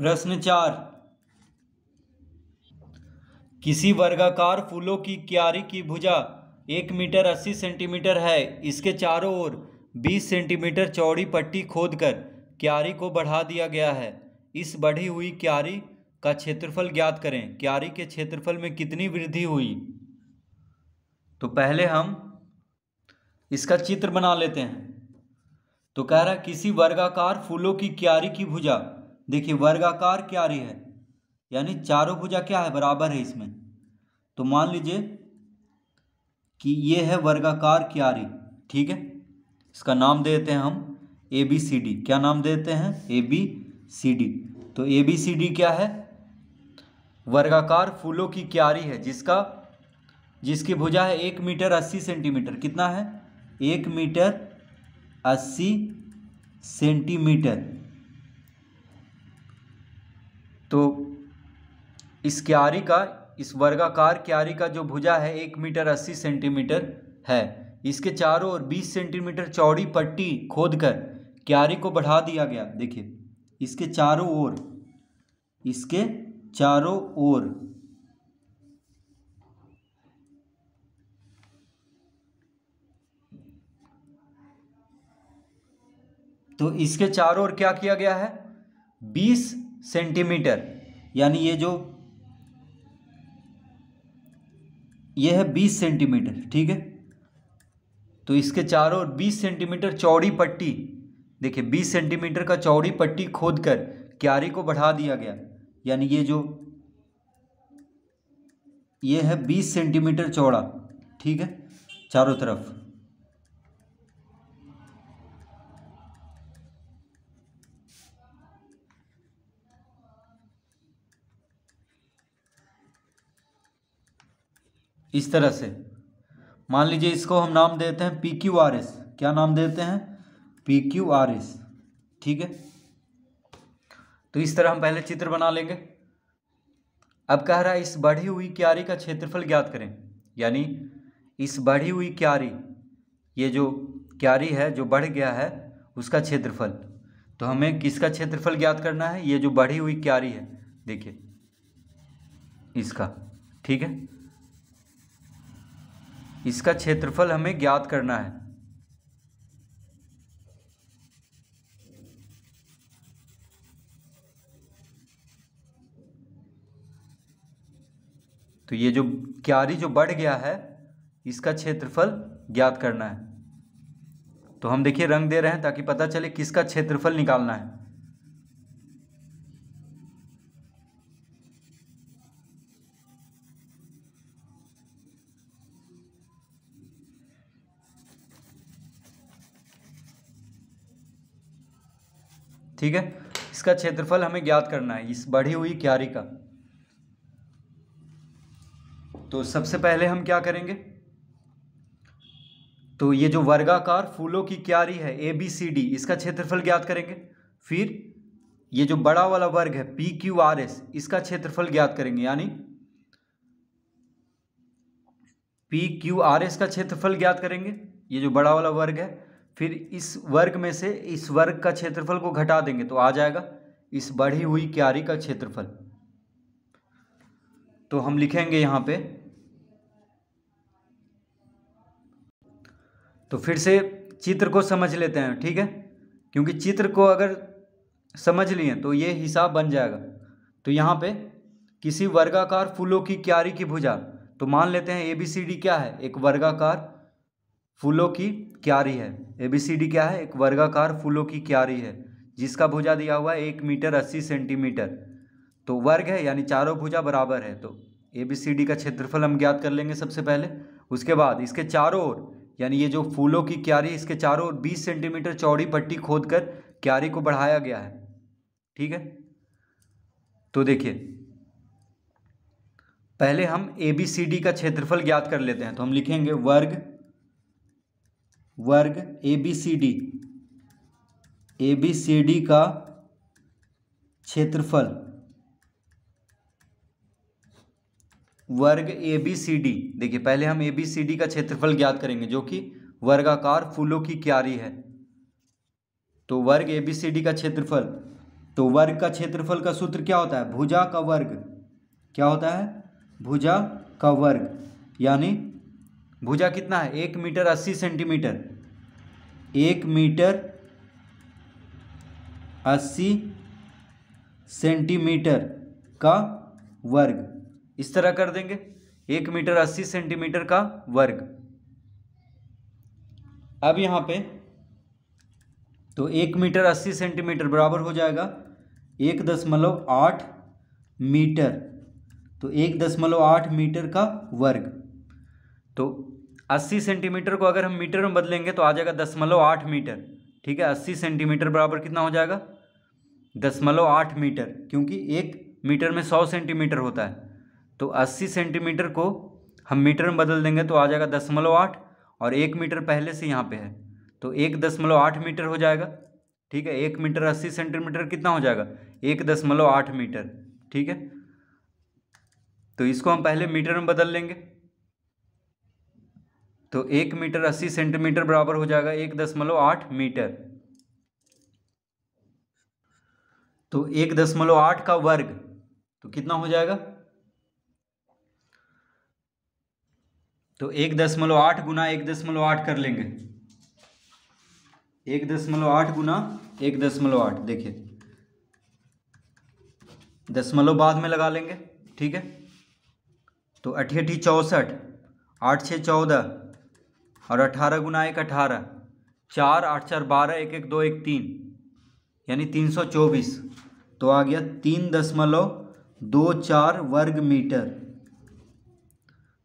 प्रश्न चार किसी वर्गाकार फूलों की क्यारी की भुजा एक मीटर अस्सी सेंटीमीटर है इसके चारों ओर बीस सेंटीमीटर चौड़ी पट्टी खोदकर क्यारी को बढ़ा दिया गया है इस बढ़ी हुई क्यारी का क्षेत्रफल ज्ञात करें क्यारी के क्षेत्रफल में कितनी वृद्धि हुई तो पहले हम इसका चित्र बना लेते हैं तो कह रहा किसी वर्गाकार फूलों की क्यारी की भुजा देखिए वर्गाकार क्यारी है यानी चारों भुजा क्या है बराबर है इसमें तो मान लीजिए कि ये है वर्गाकार क्यारी ठीक है इसका नाम देते हैं हम ए बी सी डी क्या नाम देते हैं ए बी सी डी तो ए बी सी डी क्या है वर्गाकार फूलों की क्यारी है जिसका जिसकी भुजा है एक मीटर अस्सी सेंटीमीटर कितना है एक मीटर अस्सी सेंटीमीटर तो इस क्यारी का इस वर्गाकार क्यारी का जो भुजा है एक मीटर अस्सी सेंटीमीटर है इसके चारों ओर बीस सेंटीमीटर चौड़ी पट्टी खोदकर क्यारी को बढ़ा दिया गया देखिए इसके चारों ओर इसके चारों ओर तो इसके चारों ओर क्या किया गया है बीस सेंटीमीटर यानी ये जो ये है बीस सेंटीमीटर ठीक है तो इसके चारों ओर बीस सेंटीमीटर चौड़ी पट्टी देखिए बीस सेंटीमीटर का चौड़ी पट्टी खोद कर क्यारी को बढ़ा दिया गया यानी ये जो ये है बीस सेंटीमीटर चौड़ा ठीक है चारों तरफ इस तरह से मान लीजिए इसको हम नाम देते हैं पी क्यू आर एस क्या नाम देते हैं पी क्यू आर एस ठीक है तो इस तरह हम पहले चित्र बना लेंगे अब कह रहा है इस बढ़ी हुई क्यारी का क्षेत्रफल ज्ञात करें यानी इस बढ़ी हुई क्यारी ये जो क्यारी है जो बढ़ गया है उसका क्षेत्रफल तो हमें किसका क्षेत्रफल ज्ञात करना है ये जो बढ़ी हुई क्यारी है देखिए इसका ठीक है इसका क्षेत्रफल हमें ज्ञात करना है तो ये जो क्यारी जो बढ़ गया है इसका क्षेत्रफल ज्ञात करना है तो हम देखिए रंग दे रहे हैं ताकि पता चले किसका क्षेत्रफल निकालना है ठीक है इसका क्षेत्रफल हमें ज्ञात करना है इस बढ़ी हुई क्यारी का तो सबसे पहले हम क्या करेंगे तो ये जो वर्गाकार फूलों की क्यारी है ए बी सी डी इसका क्षेत्रफल ज्ञात करेंगे फिर ये जो बड़ा वाला वर्ग है पी क्यू आर एस इसका क्षेत्रफल ज्ञात करेंगे यानी पी क्यू आर एस का क्षेत्रफल ज्ञात करेंगे ये जो बड़ा वाला वर्ग है फिर इस वर्ग में से इस वर्ग का क्षेत्रफल को घटा देंगे तो आ जाएगा इस बढ़ी हुई क्यारी का क्षेत्रफल तो हम लिखेंगे यहां पे तो फिर से चित्र को समझ लेते हैं ठीक है क्योंकि चित्र को अगर समझ लिए तो ये हिसाब बन जाएगा तो यहां पे किसी वर्गाकार फूलों की क्यारी की भुजा तो मान लेते हैं ए बी सी डी क्या है एक वर्गाकार फूलों की क्यारी है ए बी सी डी क्या है एक वर्गाकार फूलों की क्यारी है जिसका भुजा दिया हुआ है एक मीटर अस्सी सेंटीमीटर तो वर्ग है यानी चारों भुजा बराबर है तो ए बी सी डी का क्षेत्रफल हम ज्ञात कर लेंगे सबसे पहले उसके बाद इसके चारों ओर यानी ये जो फूलों की क्यारी इसके चारों ओर बीस सेंटीमीटर चौड़ी पट्टी खोद कर क्यारी को बढ़ाया गया है ठीक है तो देखिए पहले हम ए बी सी डी का क्षेत्रफल ज्ञात कर लेते हैं तो हम लिखेंगे वर्ग वर्ग A B C D A B C D का क्षेत्रफल वर्ग ए बी सी डी देखिए पहले हम ए बी सी डी का क्षेत्रफल ज्ञात करेंगे जो कि वर्गाकार फूलों की क्यारी है तो वर्ग ए बी सी डी का क्षेत्रफल तो वर्ग का क्षेत्रफल का सूत्र क्या होता है भुजा का वर्ग क्या होता है भुजा का वर्ग यानी भुजा कितना है एक मीटर अस्सी सेंटीमीटर एक मीटर अस्सी सेंटीमीटर का वर्ग इस तरह कर देंगे एक मीटर अस्सी सेंटीमीटर का वर्ग अब यहाँ पे तो एक मीटर अस्सी सेंटीमीटर बराबर हो जाएगा एक दशमलव आठ मीटर तो एक दशमलव आठ मीटर का वर्ग तो 80 सेंटीमीटर को अगर हम मीटर में बदलेंगे तो आ जाएगा दसमलव आठ मीटर ठीक है 80 सेंटीमीटर बराबर कितना हो जाएगा दसमलव आठ मीटर क्योंकि एक मीटर में सौ सेंटीमीटर होता है तो अस्सी सेंटीमीटर को हम मीटर में बदल देंगे तो आ जाएगा दसमलव आठ और एक मीटर पहले से यहाँ पे है तो एक दसमलव आठ मीटर हो जाएगा ठीक है एक मीटर अस्सी सेंटीमीटर कितना हो जाएगा एक आठ मीटर ठीक है तो इसको हम पहले मीटर में बदल लेंगे तो एक मीटर अस्सी सेंटीमीटर बराबर हो जाएगा एक दशमलव आठ मीटर तो एक दशमलव आठ का वर्ग तो कितना हो जाएगा तो एक दशमलव आठ गुना एक दशमलव आठ कर लेंगे एक दशमलव आठ गुना एक दशमलव आठ देखिए दशमलव बाद में लगा लेंगे ठीक है तो अठी अठी चौसठ आठ छः चौदह और अठारह गुना एक अठारह चार आठ चार बारह एक एक दो एक तीन यानी तीन सौ चौबीस तो आ गया तीन दशमलव दो चार वर्ग मीटर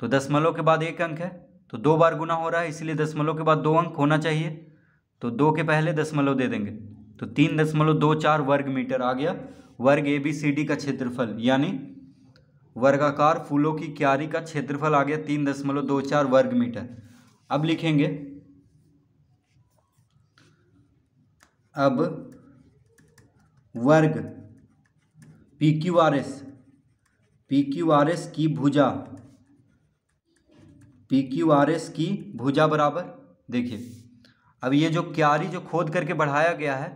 तो दशमलव के बाद एक अंक है तो दो बार गुना हो रहा है इसलिए दशमलव के बाद दो अंक होना चाहिए तो दो के पहले दशमलव दे देंगे तो तीन दशमलव दो चार वर्ग मीटर आ गया वर्ग ए बी सी डी का क्षेत्रफल यानी वर्गाकार फूलों की क्यारी का क्षेत्रफल आ गया तीन दशमलव दो चार वर्ग मीटर अब लिखेंगे अब वर्ग P Q R S P Q R S की भुजा पी क्यू आर एस की भुजा बराबर देखिए अब ये जो क्यारी जो खोद करके बढ़ाया गया है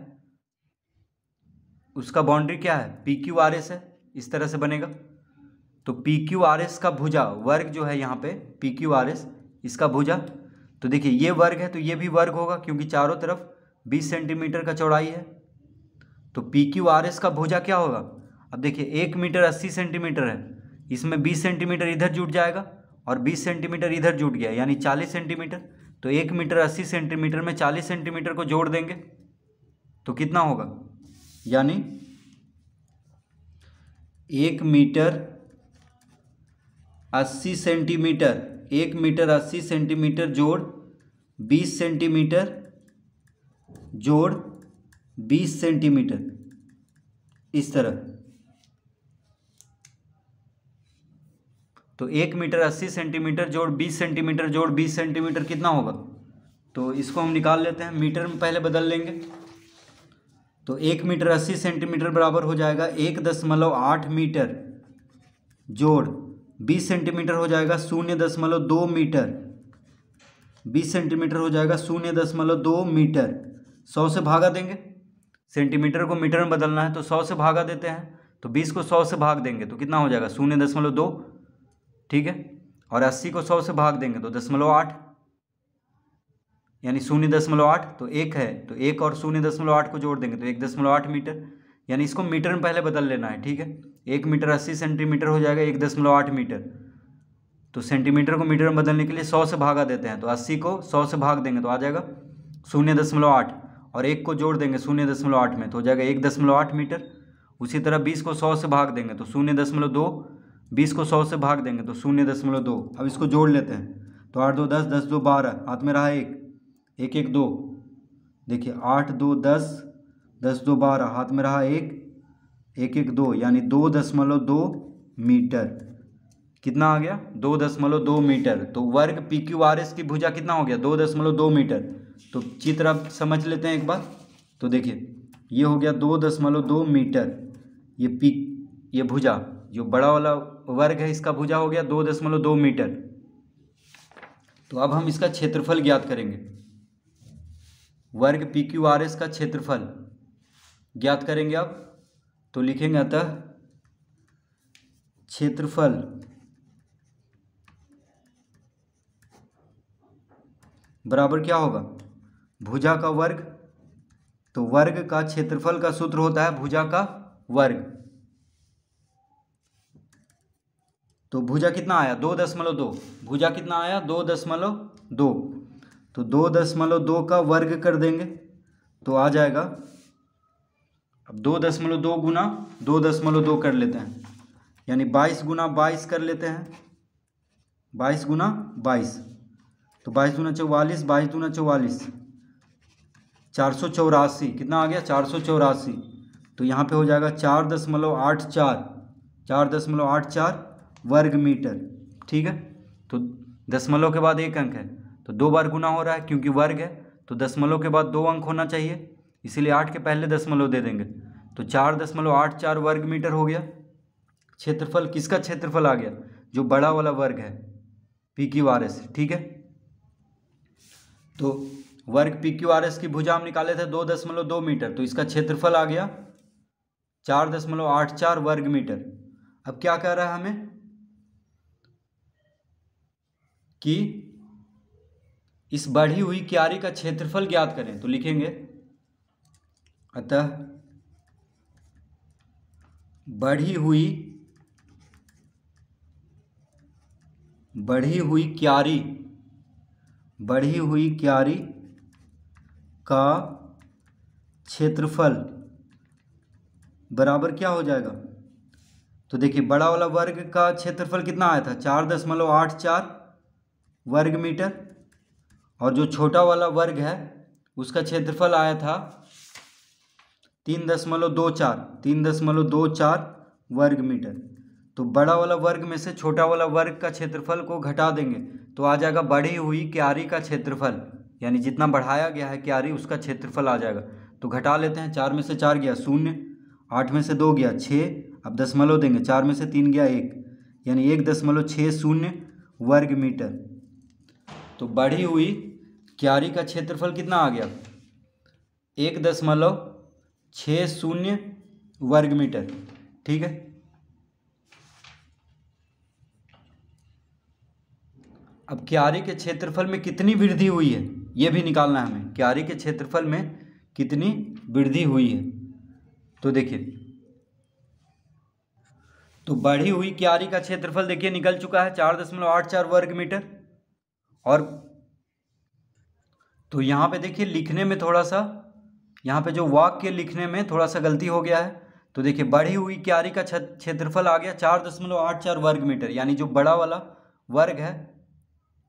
उसका बाउंड्री क्या है पी क्यू आर एस है इस तरह से बनेगा तो पी क्यू आर एस का भुजा वर्ग जो है यहाँ पे पी क्यू आर एस इसका भुजा तो देखिए ये वर्ग है तो ये भी वर्ग होगा क्योंकि चारों तरफ बीस सेंटीमीटर का चौड़ाई है तो पी क्यू आर एस का भुजा क्या होगा अब देखिए एक मीटर अस्सी सेंटीमीटर है इसमें बीस सेंटीमीटर इधर जुट जाएगा और बीस सेंटीमीटर इधर जुट गया यानी चालीस सेंटीमीटर तो एक मीटर अस्सी सेंटीमीटर में चालीस सेंटीमीटर को जोड़ देंगे तो कितना होगा यानी एक मीटर अस्सी सेंटीमीटर एक मीटर अस्सी सेंटीमीटर जोड़ बीस सेंटीमीटर जोड़ बीस सेंटीमीटर इस तरह तो एक मीटर अस्सी सेंटीमीटर जोड़ बीस सेंटीमीटर जोड़ बीस सेंटीमीटर कितना होगा तो इसको हम निकाल लेते हैं मीटर में पहले बदल लेंगे तो एक मीटर अस्सी सेंटीमीटर बराबर हो जाएगा एक दशमलव आठ मीटर जोड़ बीस सेंटीमीटर हो जाएगा शून्य दशमलव दो मीटर बीस सेंटीमीटर हो जाएगा शून्य दशमलव दो मीटर सौ से भागा देंगे सेंटीमीटर को मीटर में बदलना है तो सौ से भागा देते हैं तो बीस को सौ से भाग देंगे तो कितना हो जाएगा शून्य दशमलव दो ठीक है और अस्सी को सौ से भाग देंगे तो दशमलव आठ यानी शून्य दशमलव आठ तो एक है तो एक और शून्य दशमलव आठ को जोड़ देंगे तो एक दशमलव आठ मीटर यानी इसको मीटर में पहले बदल लेना है ठीक है एक मीटर अस्सी सेंटीमीटर हो जाएगा एक दशमलव आठ मीटर तो सेंटीमीटर को मीटर में बदलने के लिए सौ से भागा देते हैं तो अस्सी को सौ से भाग देंगे तो आ जाएगा शून्य दशमलव आठ और एक को जोड़ देंगे शून्य दशमलव आठ में तो हो जाएगा एक दशमलव आठ मीटर उसी तरह बीस को सौ से भाग देंगे तो शून्य दशमलव दो बीस को सौ से भाग देंगे तो शून्य दशमलव दो अब इसको जोड़ लेते हैं तो आठ दो दस दस दो बारह हाथ में रहा एक एक एक दो देखिए आठ दो दस दस दो बारह हाथ में रहा एक एक एक दो यानी दो दशमलव दो मीटर कितना आ गया दो दशमलव दो मीटर तो वर्ग पी क्यू आर एस की भुजा कितना हो गया दो दशमलव दो मीटर तो चित्र आप समझ लेते हैं एक बार तो देखिए ये हो गया दो दशमलव दो मीटर ये पी ये भुजा जो बड़ा वाला वर्ग है इसका भुजा हो गया दो दशमलव दो मीटर तो अब हम इसका क्षेत्रफल ज्ञात करेंगे वर्ग पी क्यू आर एस का क्षेत्रफल ज्ञात करेंगे अब तो लिखेंगे अतः क्षेत्रफल बराबर क्या होगा भुजा का वर्ग तो वर्ग का क्षेत्रफल का सूत्र होता है भुजा का वर्ग तो भुजा कितना आया दो दशमलव दो भुजा कितना आया दो दशमलव दो तो दो दशमलव दो का वर्ग कर देंगे तो आ जाएगा अब दो दशमलव दो गुना दो दशमलव दो कर लेते हैं यानी बाईस गुना बाईस कर लेते हैं बाईस गुना बाईस तो बाईस गुना चौवालीस बाईस गुना चौवालीस चार सौ चौरासी कितना आ गया चार सौ चौरासी तो यहाँ पे हो जाएगा चार दशमलव आठ चार चार दशमलव आठ चार वर्ग मीटर ठीक है तो दशमलव के बाद एक अंक है तो दो बार गुना हो रहा है क्योंकि वर्ग है तो दशमलव के बाद दो अंक होना चाहिए इसीलिए आठ के पहले दशमलव दे देंगे तो चार दशमलव आठ चार वर्ग मीटर हो गया क्षेत्रफल किसका क्षेत्रफल आ गया जो बड़ा वाला वर्ग है पी क्यू आर एस ठीक है तो वर्ग पी क्यू आर एस की भुजा हम निकाले थे दो दशमलव दो मीटर तो इसका क्षेत्रफल आ गया चार दशमलव आठ चार वर्ग मीटर अब क्या कह रहा है हमें कि इस बढ़ी हुई क्यारी का क्षेत्रफल ज्ञात करें तो लिखेंगे अतः बढ़ी हुई बढ़ी हुई क्यारी बढ़ी हुई क्यारी का क्षेत्रफल बराबर क्या हो जाएगा तो देखिए बड़ा वाला वर्ग का क्षेत्रफल कितना आया था चार दशमलव आठ चार वर्ग मीटर और जो छोटा वाला वर्ग है उसका क्षेत्रफल आया था तीन दशमलव दो चार तीन दशमलव दो चार वर्ग मीटर तो बड़ा वाला वर्ग में से छोटा वाला वर्ग का क्षेत्रफल को घटा देंगे तो आ जाएगा बढ़ी हुई क्यारी का क्षेत्रफल यानी जितना बढ़ाया गया है क्यारी उसका क्षेत्रफल आ जाएगा तो घटा लेते हैं चार में से चार गया शून्य आठ में से दो गया छः अब दशमलव देंगे चार में से तीन गया एक यानी एक दशमलव छः शून्य वर्ग मीटर तो बढ़ी हुई क्यारी का क्षेत्रफल कितना आ गया एक दशमलव छः शून्य वर्ग मीटर ठीक है अब क्यारी के क्षेत्रफल में कितनी वृद्धि हुई है ये भी निकालना है हमें क्यारी के क्षेत्रफल में कितनी वृद्धि हुई है तो देखिए तो बढ़ी हुई क्यारी का क्षेत्रफल देखिए निकल चुका है चार दशमलव आठ चार वर्ग मीटर और तो यहाँ पे देखिए लिखने में थोड़ा सा यहाँ पे जो वाक्य लिखने में थोड़ा सा गलती हो गया है तो देखिए बढ़ी हुई क्यारी का क्षेत्रफल आ गया चार दशमलव आठ चार वर्ग मीटर यानी जो बड़ा वाला वर्ग है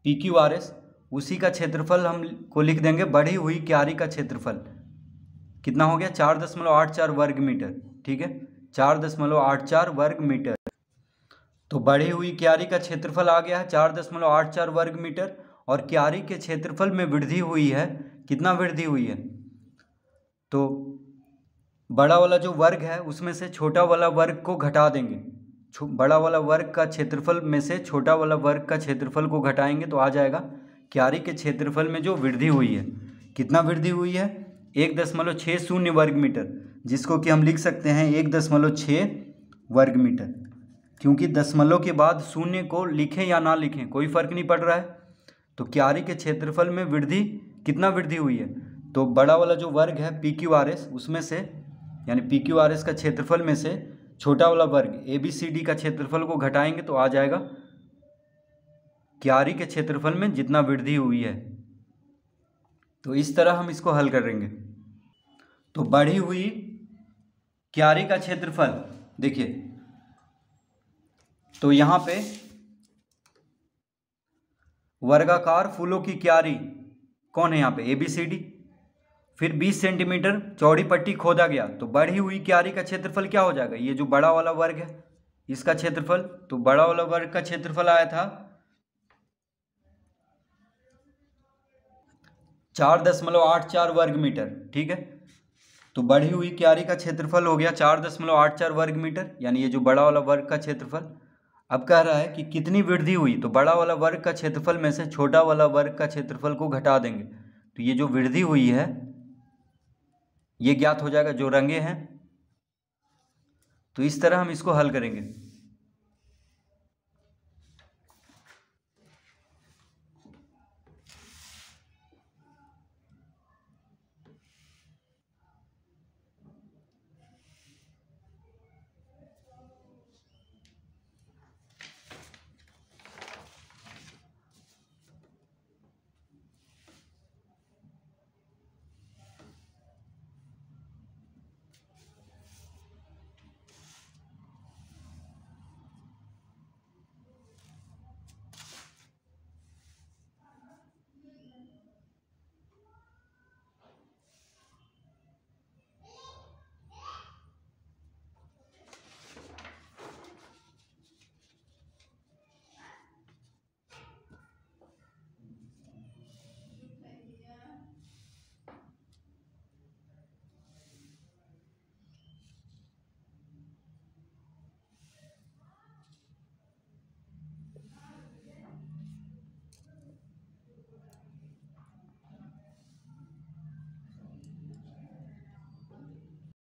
पी क्यू आर एस उसी का क्षेत्रफल हम को लिख देंगे बढ़ी हुई क्यारी का क्षेत्रफल कितना हो गया चार दशमलव आठ चार वर्ग मीटर ठीक है चार दशमलव आठ चार वर्ग मीटर तो बढ़ी हुई क्यारी का क्षेत्रफल आ गया है चार दशमलव आठ चार वर्ग मीटर और क्यारी के क्षेत्रफल में वृद्धि हुई है कितना वृद्धि हुई है तो बड़ा वाला जो वर्ग है उसमें से छोटा वाला वर्ग को घटा देंगे बड़ा वाला वर्ग का क्षेत्रफल में से छोटा वाला वर्ग का क्षेत्रफल को घटाएंगे तो आ जाएगा क्यारी के क्षेत्रफल में जो वृद्धि हुई है कितना वृद्धि हुई है एक दशमलव छः शून्य वर्ग मीटर जिसको कि हम लिख सकते हैं एक दशमलव छः वर्ग मीटर क्योंकि दशमलव के बाद शून्य को लिखें या ना लिखें कोई फर्क नहीं पड़ रहा है तो क्यारी के क्षेत्रफल में वृद्धि कितना वृद्धि हुई है तो बड़ा वाला जो वर्ग है पी क्यू आर एस उसमें से यानी पी क्यू आर एस का क्षेत्रफल में से छोटा वाला वर्ग ए बी सी डी का क्षेत्रफल को घटाएंगे तो आ जाएगा क्यारी e के क्षेत्रफल में जितना वृद्धि हुई है तो इस तरह हम इसको हल करेंगे तो बढ़ी हुई क्यारी e का क्षेत्रफल देखिए तो यहां पे वर्गाकार फूलों की क्यारी e कौन है यहां पे ए बी सी डी फिर 20 सेंटीमीटर चौड़ी पट्टी खोदा गया तो बढ़ी हुई क्यारी का क्षेत्रफल क्या हो जाएगा ये जो बड़ा वाला वर्ग है इसका क्षेत्रफल तो बड़ा वाला वर्ग का क्षेत्रफल आया था चार दशमलव आठ चार वर्ग मीटर ठीक है तो बढ़ी हुई क्यारी का क्षेत्रफल हो गया चार दशमलव आठ चार वर्ग मीटर यानी ये जो बड़ा वाला वर्ग का क्षेत्रफल अब कह रहा है कि कितनी वृद्धि हुई तो बड़ा वाला वर्ग का क्षेत्रफल में से छोटा वाला वर्ग का क्षेत्रफल को घटा देंगे तो ये जो वृद्धि हुई है ये ज्ञात हो जाएगा जो रंगे हैं तो इस तरह हम इसको हल करेंगे